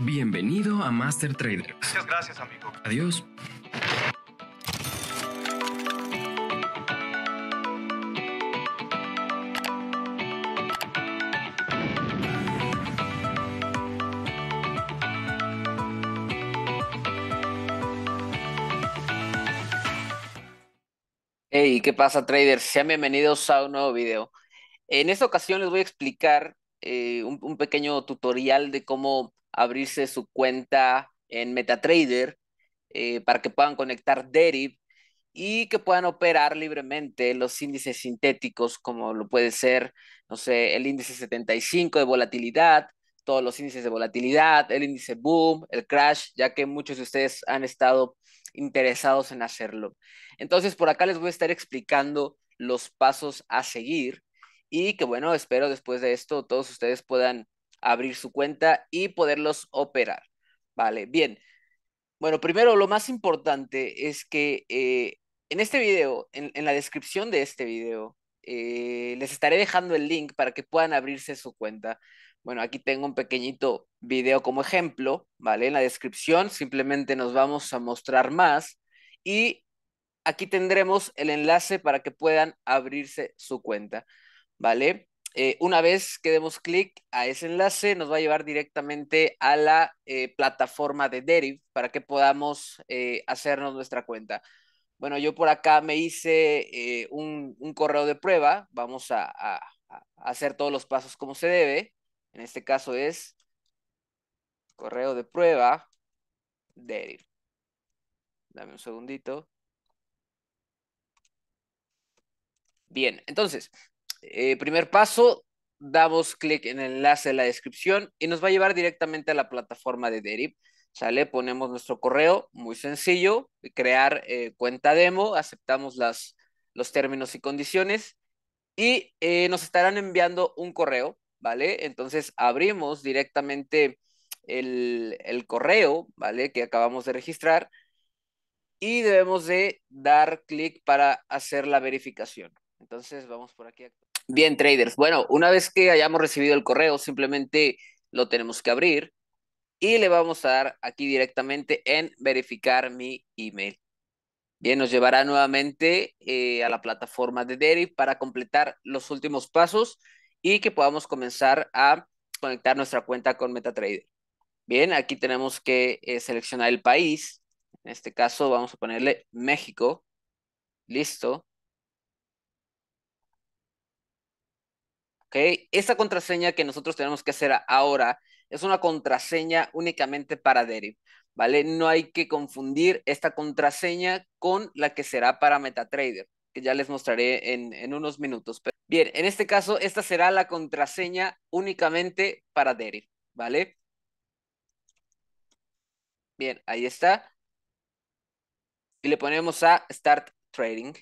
Bienvenido a Master Trader. Muchas gracias, amigo. Adiós. Hey, ¿qué pasa, traders? Sean bienvenidos a un nuevo video. En esta ocasión les voy a explicar eh, un pequeño tutorial de cómo abrirse su cuenta en MetaTrader eh, para que puedan conectar Deriv y que puedan operar libremente los índices sintéticos como lo puede ser, no sé, el índice 75 de volatilidad, todos los índices de volatilidad, el índice boom, el crash, ya que muchos de ustedes han estado interesados en hacerlo. Entonces, por acá les voy a estar explicando los pasos a seguir y que bueno, espero después de esto todos ustedes puedan abrir su cuenta y poderlos operar. Vale, bien. Bueno, primero lo más importante es que eh, en este video, en, la descripción de este video, eh, les estaré dejando el link para que puedan abrirse su cuenta. Bueno, aquí tengo un pequeñito video como ejemplo, ¿vale? En la descripción simplemente nos vamos a mostrar más y aquí tendremos el enlace para que puedan abrirse su cuenta, ¿vale? Eh, una vez que demos clic a ese enlace, nos va a llevar directamente a la eh, plataforma de Deriv para que podamos eh, hacernos nuestra cuenta. Bueno, yo por acá me hice un, correo de prueba. Vamos a, hacer todos los pasos como se debe. En este caso es correo de prueba Deriv. Dame un segundito. Bien, entonces, eh, primer paso, damos clic en el enlace de la descripción y nos va a llevar directamente a la plataforma de Derip. Sale, ponemos nuestro correo, muy sencillo, crear eh, cuenta demo, aceptamos las, los términos y condiciones y eh, nos estarán enviando un correo, ¿vale? Entonces abrimos directamente el, el correo, ¿vale? Que acabamos de registrar y debemos de dar clic para hacer la verificación. Entonces vamos por aquí. Bien, traders. Bueno, una vez que hayamos recibido el correo, simplemente lo tenemos que abrir y le vamos a dar aquí directamente en verificar mi email. Bien, nos llevará nuevamente eh, a la plataforma de Deriv para completar los últimos pasos y que podamos comenzar a conectar nuestra cuenta con MetaTrader. Bien, aquí tenemos que eh, seleccionar el país. En este caso vamos a ponerle México. Listo. Esta contraseña que nosotros tenemos que hacer ahora es una contraseña únicamente para Deriv, ¿vale? No hay que confundir esta contraseña con la que será para MetaTrader, que ya les mostraré en, unos minutos. Bien, en este caso, esta será la contraseña únicamente para Deriv, ¿vale? Bien, ahí está. Y le ponemos a Start Trading.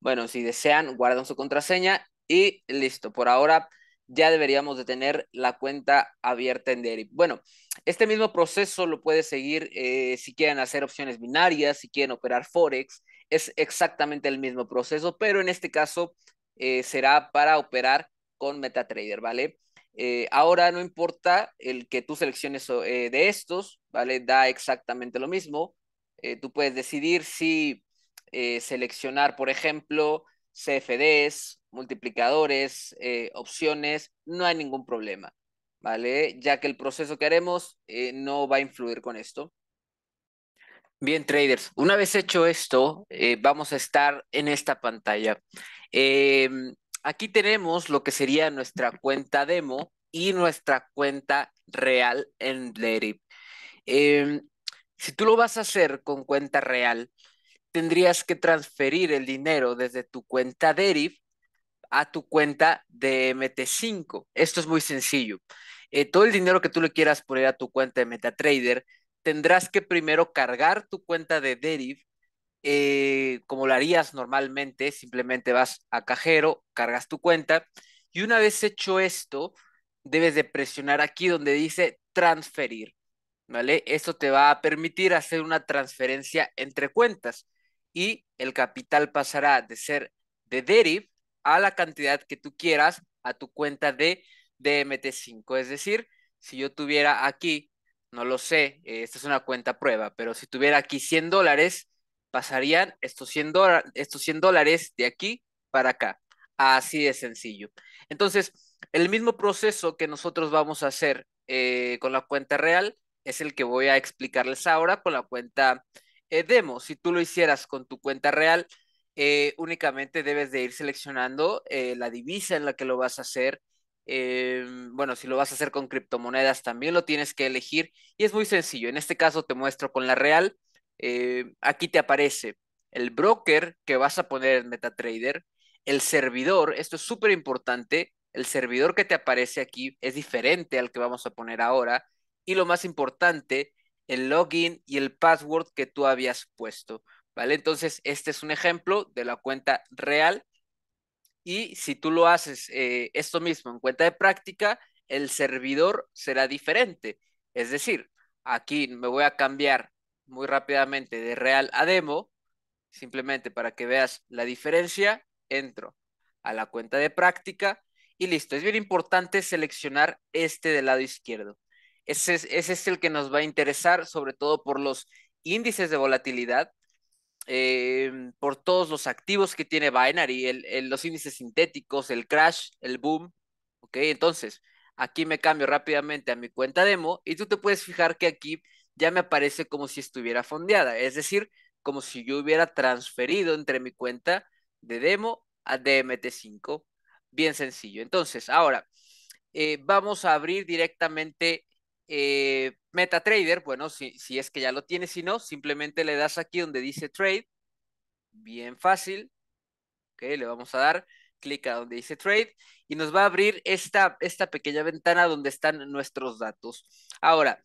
Bueno, si desean, guardan su contraseña y listo, por ahora ya deberíamos de tener la cuenta abierta en Derip. Bueno, este mismo proceso lo puedes seguir eh, si quieren hacer opciones binarias, si quieren operar Forex, es exactamente el mismo proceso, pero en este caso eh, será para operar con MetaTrader, ¿vale? Eh, ahora no importa el que tú selecciones de estos, ¿vale? Da exactamente lo mismo. tú puedes decidir si seleccionar, por ejemplo, CFDs, multiplicadores, eh, opciones, no hay ningún problema, ¿vale? Ya que el proceso que haremos eh, no va a influir con esto. Bien, traders, una vez hecho esto, eh, vamos a estar en esta pantalla. Em, aquí tenemos lo que sería nuestra cuenta demo y nuestra cuenta real en Deriv. Em, si tú lo vas a hacer con cuenta real, tendrías que transferir el dinero desde tu cuenta Deriv a tu cuenta de MT5. Esto es muy sencillo. Eh, todo el dinero que tú le quieras poner a tu cuenta de MetaTrader, tendrás que primero cargar tu cuenta de Deriv, eh, como lo harías normalmente, simplemente vas a cajero, cargas tu cuenta, y una vez hecho esto, debes de presionar aquí donde dice transferir, ¿vale? Esto te va a permitir hacer una transferencia entre cuentas y el capital pasará de ser de Deriv a la cantidad que tú quieras a tu cuenta de DMT5. Es decir, si yo tuviera aquí, no lo sé, eh, esta es una cuenta prueba, pero si tuviera aquí 100 dólares, pasarían estos 100, estos dólares de aquí para acá. Así de sencillo. Entonces, el mismo proceso que nosotros vamos a hacer eh, con la cuenta real es el que voy a explicarles ahora con la cuenta eh, demo. Si tú lo hicieras con tu cuenta real, eh, únicamente debes de ir seleccionando eh, la divisa en la que lo vas a hacer. Eh, bueno, si lo vas a hacer con criptomonedas, también lo tienes que elegir. Y es muy sencillo. En este caso te muestro con la real. aquí te aparece el broker que vas a poner en MetaTrader, el servidor, esto es súper importante, el servidor que te aparece aquí es diferente al que vamos a poner ahora. Y lo más importante, el login y el password que tú habías puesto. ¿vale? Entonces, este es un ejemplo de la cuenta real. Y si tú lo haces eh, esto mismo en cuenta de práctica, el servidor será diferente. Es decir, aquí me voy a cambiar muy rápidamente de real a demo, simplemente para que veas la diferencia, entro a la cuenta de práctica y listo. Es bien importante seleccionar este del lado izquierdo. es, ese es el que nos va a interesar, sobre todo por los índices de volatilidad, Em, por todos los activos que tiene Binary, los índices sintéticos, el crash, el boom. Ok, entonces aquí me cambio rápidamente a mi cuenta demo y tú te puedes fijar que aquí ya me aparece como si estuviera fondeada, es decir, como si yo hubiera transferido entre mi cuenta de demo a DMT5. Bien sencillo. Entonces, ahora eh, vamos a abrir directamente eh, MetaTrader, bueno, si, es que ya lo tienes, si no, simplemente le das aquí donde dice Trade. Bien fácil. Ok, le vamos a dar clic a donde dice Trade y nos va a abrir esta, esta pequeña ventana donde están nuestros datos. Ahora,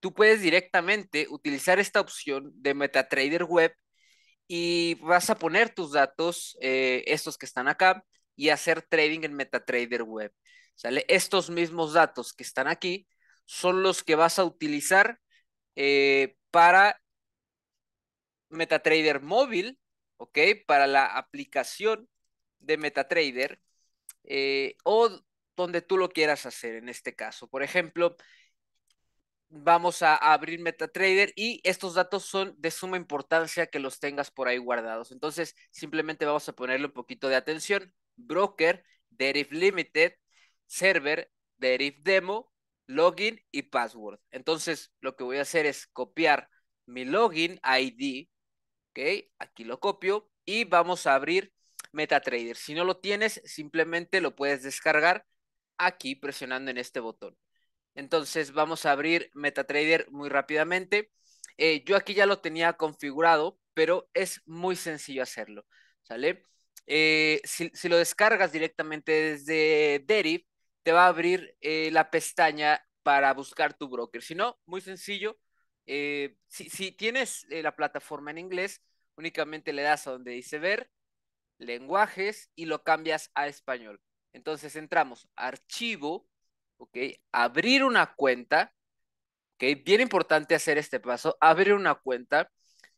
tú puedes directamente utilizar esta opción de MetaTrader Web y vas a poner tus datos, eh, estos que están acá, y hacer trading en MetaTrader Web. ¿Sale? Estos mismos datos que están aquí son los que vas a utilizar eh, para MetaTrader móvil, ¿ok? Para la aplicación de MetaTrader eh, o donde tú lo quieras hacer en este caso. Por ejemplo, vamos a abrir MetaTrader y estos datos son de suma importancia que los tengas por ahí guardados. Entonces, simplemente vamos a ponerle un poquito de atención. Broker, Deriv Limited, Server, Deriv Demo, login y password. Entonces, lo que voy a hacer es copiar mi login ID, ¿ok? Aquí lo copio y vamos a abrir MetaTrader. Si no lo tienes, simplemente lo puedes descargar aquí presionando en este botón. Entonces, vamos a abrir MetaTrader muy rápidamente. Eh, yo aquí ya lo tenía configurado, pero es muy sencillo hacerlo, ¿sale? Eh, si, si, lo descargas directamente desde Deriv, te va a abrir eh, la pestaña para buscar tu broker. Si no, muy sencillo, eh, si, tienes eh, la plataforma en inglés, únicamente le das a donde dice ver, lenguajes y lo cambias a español. Entonces entramos, archivo, ¿ok? Abrir una cuenta, ¿ok? Bien importante hacer este paso, abrir una cuenta.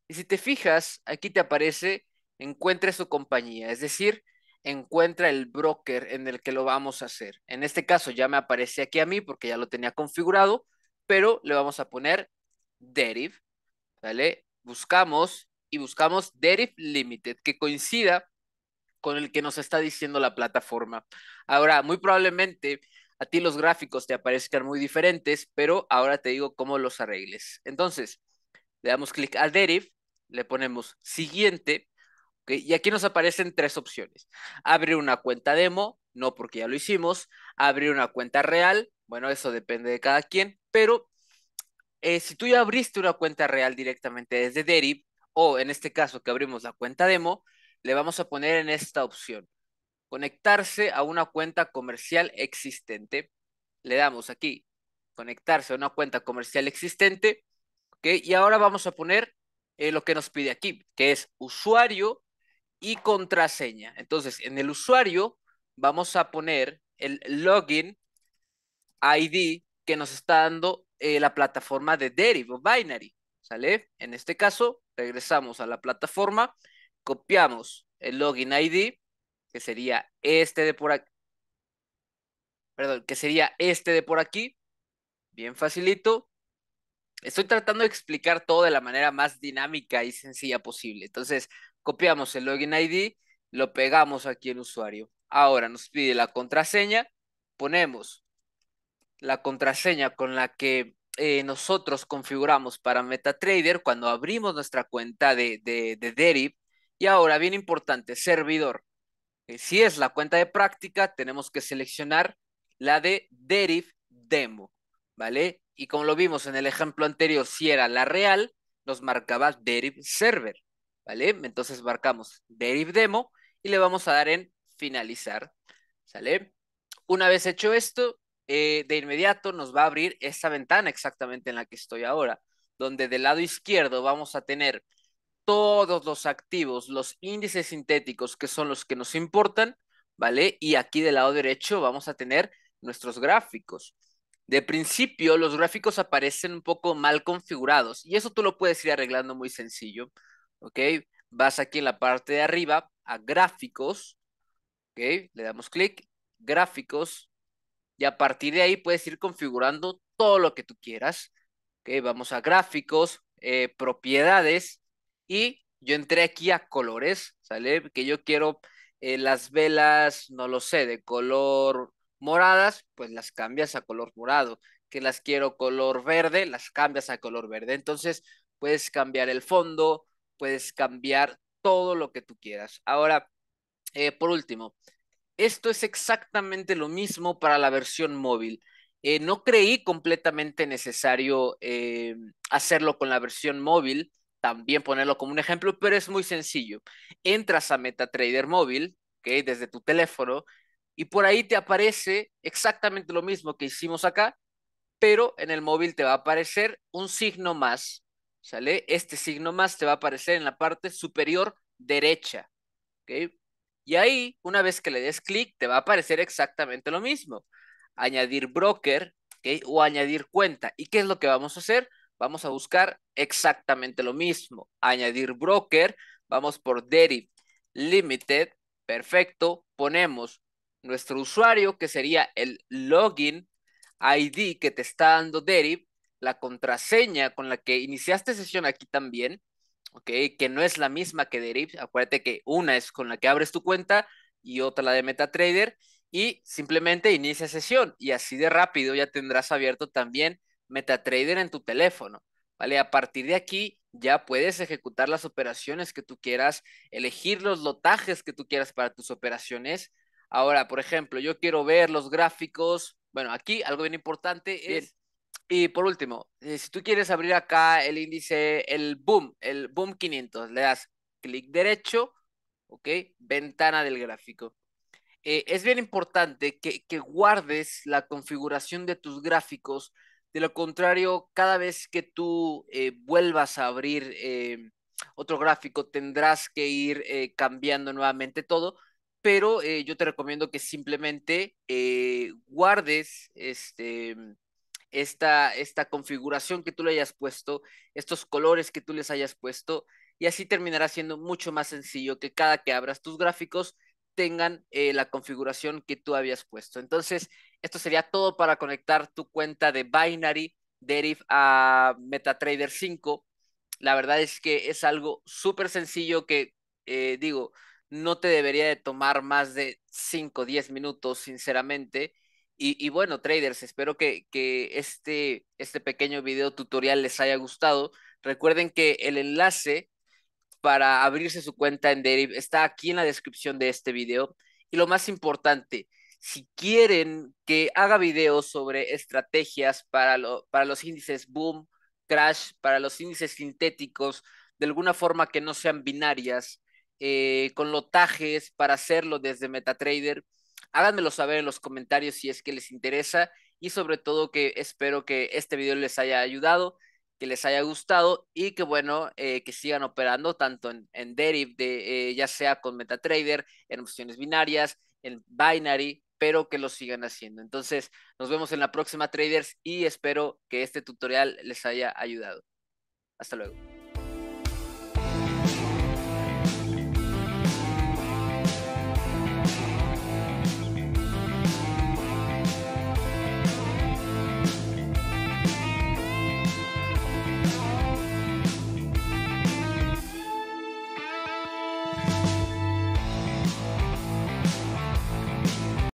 Y si te fijas, aquí te aparece, encuentre su compañía, es decir, encuentra el broker en el que lo vamos a hacer. En este caso ya me aparece aquí a mí porque ya lo tenía configurado, pero le vamos a poner Deriv, ¿vale? Buscamos y buscamos Deriv Limited que coincida con el que nos está diciendo la plataforma. Ahora, muy probablemente a ti los gráficos te aparezcan muy diferentes, pero ahora te digo cómo los arregles. Entonces, le damos clic a Deriv, le ponemos siguiente y aquí nos aparecen tres opciones. Abrir una cuenta demo, no porque ya lo hicimos. Abrir una cuenta real, bueno, eso depende de cada quien, pero eh, si tú ya abriste una cuenta real directamente desde Derib, o en este caso que abrimos la cuenta demo, le vamos a poner en esta opción. Conectarse a una cuenta comercial existente. Le damos aquí, conectarse a una cuenta comercial existente. Y ahora vamos a poner eh, lo que nos pide aquí, que es usuario y contraseña. Entonces, en el usuario vamos a poner el login ID que nos está dando eh, la plataforma de Deriv... Binary. ¿Sale? En este caso, regresamos a la plataforma, copiamos el login ID, que sería este de por aquí. Perdón, que sería este de por aquí. Bien facilito. Estoy tratando de explicar todo de la manera más dinámica y sencilla posible. Entonces, copiamos el login ID, lo pegamos aquí el usuario. Ahora nos pide la contraseña, ponemos la contraseña con la que eh, nosotros configuramos para MetaTrader cuando abrimos nuestra cuenta de, de, Y ahora, bien importante, servidor. Eh, si es la cuenta de práctica, tenemos que seleccionar la de Deriv Demo, ¿vale? Y como lo vimos en el ejemplo anterior, si era la real, nos marcaba Deriv Server. ¿vale? Entonces marcamos deriv demo y le vamos a dar en finalizar, ¿sale? Una vez hecho esto, eh, de inmediato nos va a abrir esta ventana exactamente en la que estoy ahora, donde del lado izquierdo vamos a tener todos los activos, los índices sintéticos que son los que nos importan, ¿vale? Y aquí del lado derecho vamos a tener nuestros gráficos. De principio, los gráficos aparecen un poco mal configurados y eso tú lo puedes ir arreglando muy sencillo. ¿ok? Vas aquí en la parte de arriba a gráficos, ¿ok? Le damos clic, gráficos, y a partir de ahí puedes ir configurando todo lo que tú quieras, Vamos a gráficos, eh, propiedades, y yo entré aquí a colores, ¿sale? Que yo quiero eh, las velas, no lo sé, de color moradas, pues las cambias a color morado. Que las quiero color verde, las cambias a color verde. Entonces, puedes cambiar el fondo, puedes cambiar todo lo que tú quieras. Ahora, eh, por último, esto es exactamente lo mismo para la versión móvil. Eh, no creí completamente necesario eh, hacerlo con la versión móvil, también ponerlo como un ejemplo, pero es muy sencillo. Entras a MetaTrader móvil, desde tu teléfono, y por ahí te aparece exactamente lo mismo que hicimos acá, pero en el móvil te va a aparecer un signo más ¿sale? Este signo más te va a aparecer en la parte superior derecha, Y ahí, una vez que le des clic, te va a aparecer exactamente lo mismo. Añadir broker, O añadir cuenta. ¿Y qué es lo que vamos a hacer? Vamos a buscar exactamente lo mismo. Añadir broker, vamos por Deriv Limited, perfecto. Ponemos nuestro usuario, que sería el login ID que te está dando Deriv, la contraseña con la que iniciaste sesión aquí también, ¿ok? Que no es la misma que de Acuérdate que una es con la que abres tu cuenta y otra la de MetaTrader y simplemente inicia sesión y así de rápido ya tendrás abierto también MetaTrader en tu teléfono, ¿vale? A partir de aquí ya puedes ejecutar las operaciones que tú quieras, elegir los lotajes que tú quieras para tus operaciones. Ahora, por ejemplo, yo quiero ver los gráficos. Bueno, aquí algo bien importante es y por último, eh, si tú quieres abrir acá el índice, el boom, el boom 500, le das clic derecho, ¿ok? Ventana del gráfico. Eh, es bien importante que, guardes la configuración de tus gráficos. De lo contrario, cada vez que tú eh, vuelvas a abrir otro gráfico, tendrás que ir cambiando nuevamente todo. Pero yo te recomiendo que simplemente guardes este esta, configuración que tú le hayas puesto, estos colores que tú les hayas puesto, y así terminará siendo mucho más sencillo que cada que abras tus gráficos tengan eh, la configuración que tú habías puesto. Entonces, esto sería todo para conectar tu cuenta de Binary Deriv a MetaTrader 5. La verdad es que es algo súper sencillo que, eh, digo, no te debería de tomar más de 5 o 10 minutos, sinceramente. Y, bueno, traders, espero que, este, este pequeño video tutorial les haya gustado. Recuerden que el enlace para abrirse su cuenta en Deriv está aquí en la descripción de este video. Y lo más importante, si quieren que haga videos sobre estrategias para, para los índices boom, crash, para los índices sintéticos, de alguna forma que no sean binarias, eh, con lotajes para hacerlo desde MetaTrader, háganmelo saber en los comentarios si es que les interesa y sobre todo que espero que este video les haya ayudado, que les haya gustado y que bueno, eh, que sigan operando tanto en, Deriv, de, eh, ya sea con MetaTrader, en opciones binarias, en Binary, pero que lo sigan haciendo. Entonces, nos vemos en la próxima, traders, y espero que este tutorial les haya ayudado. Hasta luego.